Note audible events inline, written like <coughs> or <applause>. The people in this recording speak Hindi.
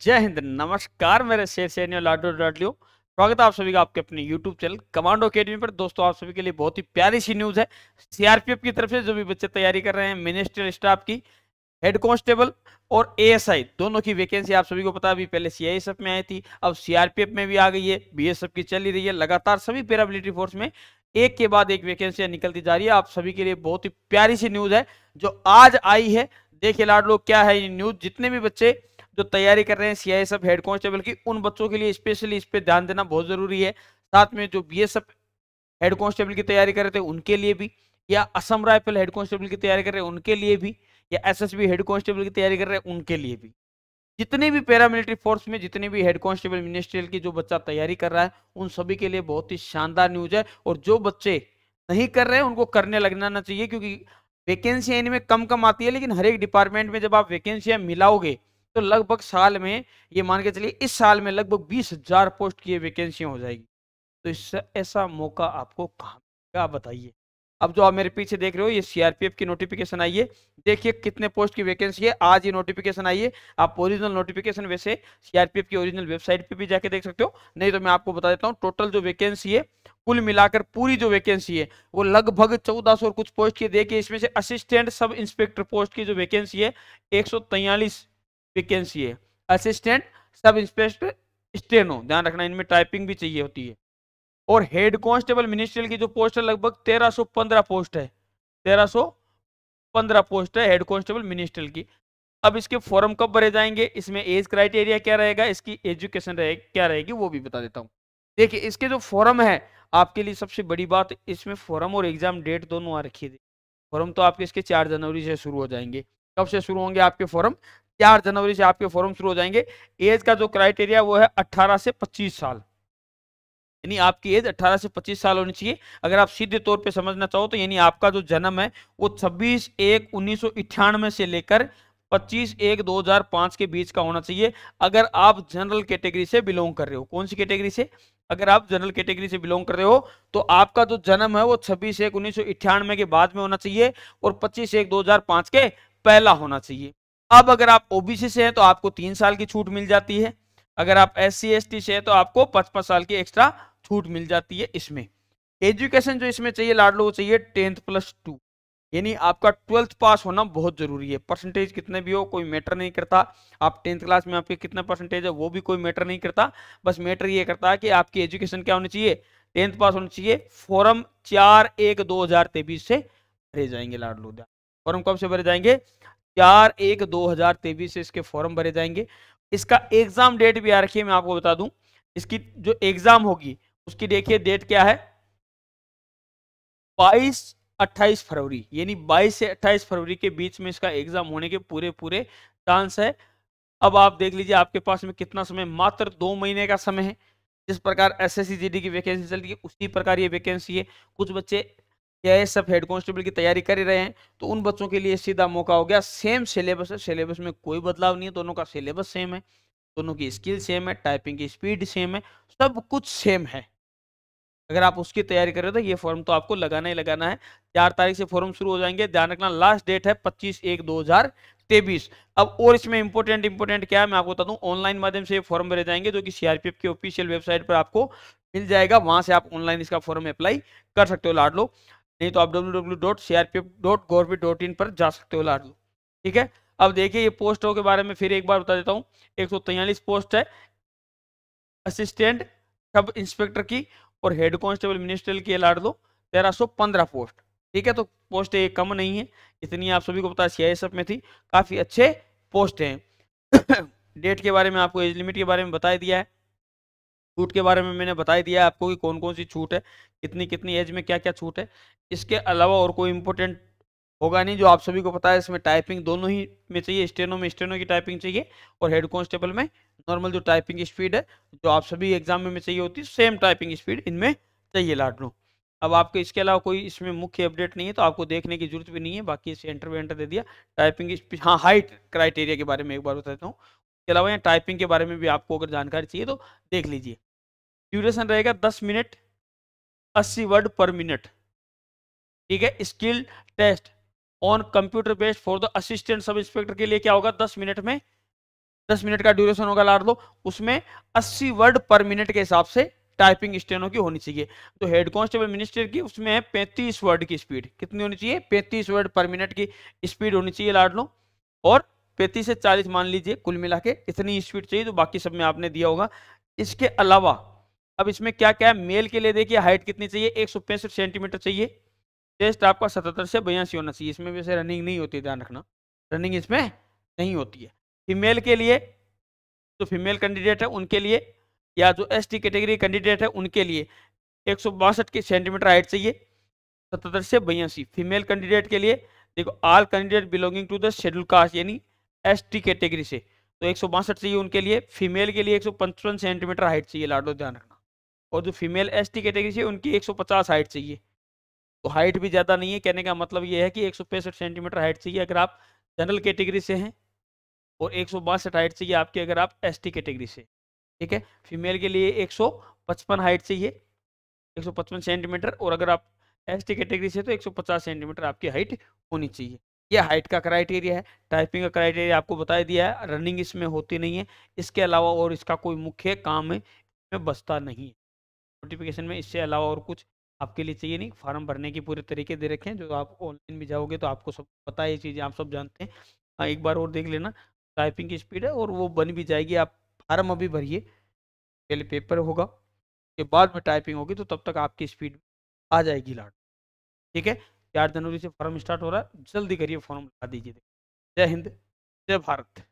जय हिंद नमस्कार मेरे शेर सैन्य लाडो लाडलियो स्वागत है आप सभी का आपके अपने YouTube चैनल कमांडो अकेडमी पर दोस्तों आप सभी के लिए बहुत ही प्यारी सी न्यूज़ है सीआरपीएफ की तरफ से जो भी बच्चे तैयारी कर रहे हैं मिनिस्ट्रियल स्टाफ की हेड कांस्टेबल और एएसआई दोनों की वैकेंसी आप सभी को पता अभी पहले सीआईएसएफ में आई थी अब सीआरपीएफ में भी आ गई है बीएसएफ की चल ही रही है लगातार सभी पैरामिलिट्री फोर्स में एक के बाद एक वैकेंसी निकलती जा रही है आप सभी के लिए बहुत ही प्यारी सी न्यूज़ है जो आज आई है देखिए लाड लोग क्या है ये न्यूज़ जितने भी बच्चे जो तैयारी कर रहे हैं सी हेड कांस्टेबल की उन बच्चों के लिए स्पेशली इस पर ध्यान देना बहुत ज़रूरी है साथ में जो बी हेड कांस्टेबल की तैयारी कर रहे थे उनके लिए भी या असम राइफल हेड कांस्टेबल की तैयारी कर रहे हैं उनके लिए भी या एसएसबी हेड कांस्टेबल की तैयारी कर रहे हैं उनके लिए भी जितने भी पैरामिलिट्री फोर्स में जितने भी हेड कांस्टेबल मिनिस्ट्रियल की जो बच्चा तैयारी कर रहा है उन सभी के लिए बहुत ही शानदार न्यूज है और जो बच्चे नहीं कर रहे हैं उनको करने लगना चाहिए क्योंकि वैकेंसियाँ इनमें कम कम आती है लेकिन हर एक डिपार्टमेंट में जब आप वैकेंसियाँ मिलाओगे तो लगभग साल में ये मान के चलिए इस साल में लगभग बीस हजार पोस्ट की वैकेंसी हो जाएगी तो इससे ऐसा मौका आपको कहाँ मिलेगा आप बताइए अब जो आप मेरे पीछे देख रहे हो ये सीआरपीएफ की नोटिफिकेशन आई है देखिए कितने पोस्ट की वैकेंसी है आज ये नोटिफिकेशन आई है आप ओरिजिनल नोटिफिकेशन वैसे सीआरपीएफ की ओरिजिनल वेबसाइट पे भी जाके देख सकते हो नहीं तो मैं आपको बता देता हूँ टोटल जो वैकेंसी है कुल मिलाकर पूरी जो वैकेंसी है वो लगभग चौदह सौ कुछ पोस्ट की देखिए इसमें से असिस्टेंट सब इंस्पेक्टर पोस्ट की जो वैकेंसी है एक वेकेंसी है असिस्टेंट सब इंस्पेक्टर स्टेनो ध्यान रखना इनमें टाइपिंग भी चाहिए होती है और हेड कांस्टेबल मिनिस्ट्रियल की जो पोस्ट है लगभग 1315 पोस्ट है 1315 पोस्ट है हेड कांस्टेबल मिनिस्ट्रियल की अब इसके फॉर्म कब भरे जाएंगे इसमें एज क्राइटेरिया क्या रहेगा इसकी एजुकेशन रहे, क्या रहेगी वो भी बता देता हूँ देखिए इसके जो फॉर्म है आपके लिए सबसे बड़ी बात इसमें फॉर्म और एग्जाम डेट दोनों आ रखी थी फॉर्म तो आपके इसके चार जनवरी से शुरू हो जाएंगे कब से शुरू होंगे आपके फॉर्म चार जनवरी से आपके फॉर्म शुरू हो जाएंगे एज का जो क्राइटेरिया वो है अट्ठारह से पच्चीस साल यानी आपकी एज 18 से 25 साल होनी चाहिए अगर आप सीधे तौर पे समझना चाहो तो यानी आपका जो जन्म है वो 26 एक उन्नीस से लेकर 25 एक 2005 के बीच का होना चाहिए अगर आप जनरल कैटेगरी से बिलोंग कर रहे हो कौन सी कैटेगरी से अगर आप जनरल कैटेगरी से बिलोंग कर रहे हो तो आपका जो जन्म है वो 26 एक उन्नीस के बाद में होना चाहिए और 25 एक 2005 के पहला होना चाहिए अब अगर आप ओबीसी से हैं तो आपको तीन साल की छूट मिल जाती है अगर आप एस सी से हैं तो आपको पचपन साल की एक्स्ट्रा छूट मिल जाती है इसमें एजुकेशन जो इसमें चाहिए लाडलो वो चाहिए टेंथ प्लस टू यानी आपका ट्वेल्थ पास होना बहुत जरूरी है परसेंटेज कितने भी हो कोई मैटर नहीं करता आप टेंथ क्लास में आपके कितना परसेंटेज है वो भी कोई मैटर नहीं करता बस मैटर ये करता है कि आपकी एजुकेशन क्या होनी चाहिए टेंथ पास होनी चाहिए फॉरम चार एक दो हजार तेईस से भरे जाएंगे लाडलो फॉरम कब से भरे जाएंगे चार एक दो हजार तेईस से इसके फॉर्म भरे जाएंगे इसका एग्जाम डेट भी आ रखी है मैं आपको बता दूं इसकी जो एग्जाम होगी उसकी देखिए डेट क्या है बाईस अट्ठाईस फरवरी यानी बाईस से अट्ठाईस फरवरी के बीच में इसका एग्जाम होने के पूरे पूरे चांस है अब आप देख लीजिए आपके पास में कितना समय मात्र दो महीने का समय है जिस प्रकार एस एस की वैकेंसी चल रही है उसी प्रकार ये वैकेंसी है कुछ बच्चे या सब हेड कॉन्स्टेबल की तैयारी कर ही रहे हैं तो उन बच्चों के लिए सीधा मौका हो गया सेम सिलेबस है सिलेबस में कोई बदलाव नहीं है दोनों का सिलेबस सेम है दोनों की स्किल सेम है टाइपिंग की स्पीड सेम है सब कुछ सेम है अगर आप उसकी तैयारी कर रहे हो तो ये फॉर्म तो आपको लगाना ही लगाना है चार तारीख से फॉर्म शुरू हो जाएंगे ध्यान रखना लास्ट डेट है पच्चीस एक दो हजार तेबीस अब और इसमें इंपोर्टेंट इंपोर्टेंट क्या है मैं आपको बता दूं ऑनलाइन माध्यम से फॉर्म भरे जाएंगे जो कि सीआरपीएफ की ऑफिशियल वेबसाइट पर आपको मिल जाएगा वहां से आप ऑनलाइन इसका फॉर्म अप्लाई कर सकते हो लाड लोग नहीं तो आप इन पर जा सकते हो लाडू ठीक है अब देखिए ये पोस्टों के बारे में फिर एक बार बता देता हूँ एक पोस्ट है असिस्टेंट सब इंस्पेक्टर की और हेड कांस्टेबल मिनिस्टर की लाड़ दो तेरह सौ पंद्रह पोस्ट ठीक है तो पोस्ट ये कम नहीं है इतनी आप सभी को पता सी में थी काफ़ी अच्छे पोस्ट हैं <coughs> डेट के बारे में आपको एज लिमिट के बारे में बताया दिया है छूट के बारे में मैंने बता ही दिया आपको कि कौन कौन सी छूट है कितनी कितनी एज में क्या क्या छूट है इसके अलावा और कोई इंपॉर्टेंट होगा नहीं जो आप सभी को पता है इसमें टाइपिंग दोनों ही में चाहिए स्टेनो में स्टेनो की टाइपिंग चाहिए और हेड कॉन्स्टेबल में नॉर्मल जो टाइपिंग स्पीड है जो आप सभी एग्जाम में, में चाहिए होती है सेम टाइपिंग स्पीड इनमें चाहिए लाडनो अब आपके इसके अलावा कोई इसमें मुख्य अपडेट नहीं है तो आपको देखने की जरूरत भी नहीं है बाकी सेंटर एंटर दे दिया टाइपिंग स्पीड हाँ हाइट क्राइटेरिया के बारे में एक बार बता देता हूँ इसके अलावा यहाँ टाइपिंग के बारे में भी आपको अगर जानकारी चाहिए तो देख लीजिए ड्यूरेशन रहेगा दस मिनट अस्सी वर्ड पर मिनट ठीक है skill test on computer based for the assistant sub inspector के लिए क्या होगा दस मिनट में दस मिनट का ड्यूरेशन होगा लाड़ लो उसमें अस्सी वर्ड पर मिनट के हिसाब से टाइपिंग स्टेनो की होनी चाहिए तो हेड कॉन्स्टेबल मिनिस्टर की उसमें है पैंतीस वर्ड की स्पीड कितनी होनी चाहिए पैंतीस वर्ड पर मिनट की स्पीड होनी चाहिए लाड़ लो और पैंतीस से चालीस मान लीजिए कुल मिला के इतनी स्पीड चाहिए तो बाकी सब में आपने दिया होगा इसके अलावा अब इसमें क्या क्या है मेल के लिए देखिए हाइट कितनी चाहिए एक सेंटीमीटर चाहिए टेस्ट आपका सतहत्तर से बयासी होना चाहिए इसमें वैसे रनिंग नहीं होती ध्यान रखना रनिंग इसमें नहीं होती है फीमेल के लिए जो फीमेल कैंडिडेट है उनके लिए या जो एस टी कैटेगरी कैंडिडेट है उनके लिए एक सौ बासठ की सेंटीमीटर हाइट चाहिए सतहत्तर से बयासी फीमेल कैंडिडेट के लिए देखो all candidate belonging to the schedule caste यानी एस टी कैटेगरी से तो एक चाहिए उनके लिए फीमेल के लिए एक सेंटीमीटर हाइट चाहिए लाडो ध्यान रखना और जो फीमेल एस टी कैटेगरी से उनकी एक हाइट चाहिए तो हाइट भी ज़्यादा नहीं है कहने का मतलब ये है कि एक सेंटीमीटर हाइट चाहिए अगर आप जनरल कैटेगरी से हैं और एक हाइट चाहिए आपकी अगर आप एस टी कैटेगरी से ठीक है फीमेल के लिए पचपन हाइट चाहिए पचपन सेंटीमीटर और अगर आप एस टी कैटेगरी से तो पचास सेंटीमीटर आपकी हाइट होनी चाहिए ये हाइट का क्राइटेरिया है टाइपिंग का क्राइटेरिया आपको बता दिया है रनिंग इसमें होती नहीं है इसके अलावा और इसका कोई मुख्य काम इसमें बसता नहीं है नोटिफिकेशन में इससे अलावा और कुछ आपके लिए चाहिए नहीं फॉर्म भरने के पूरे तरीके दे रखे हैं जो आप ऑनलाइन भी जाओगे तो आपको सब पता है ये चीज़ें आप सब जानते हैं हाँ, एक बार और देख लेना टाइपिंग की स्पीड है और वो बन भी जाएगी आप फार्म अभी भरिए पहले पेपर होगा के बाद में टाइपिंग होगी तो तब तक आपकी स्पीड आ जाएगी लाट ठीक है चार जनवरी से फॉर्म स्टार्ट हो रहा है जल्दी करिए फॉर्म लगा दीजिए जय हिंद जय भारत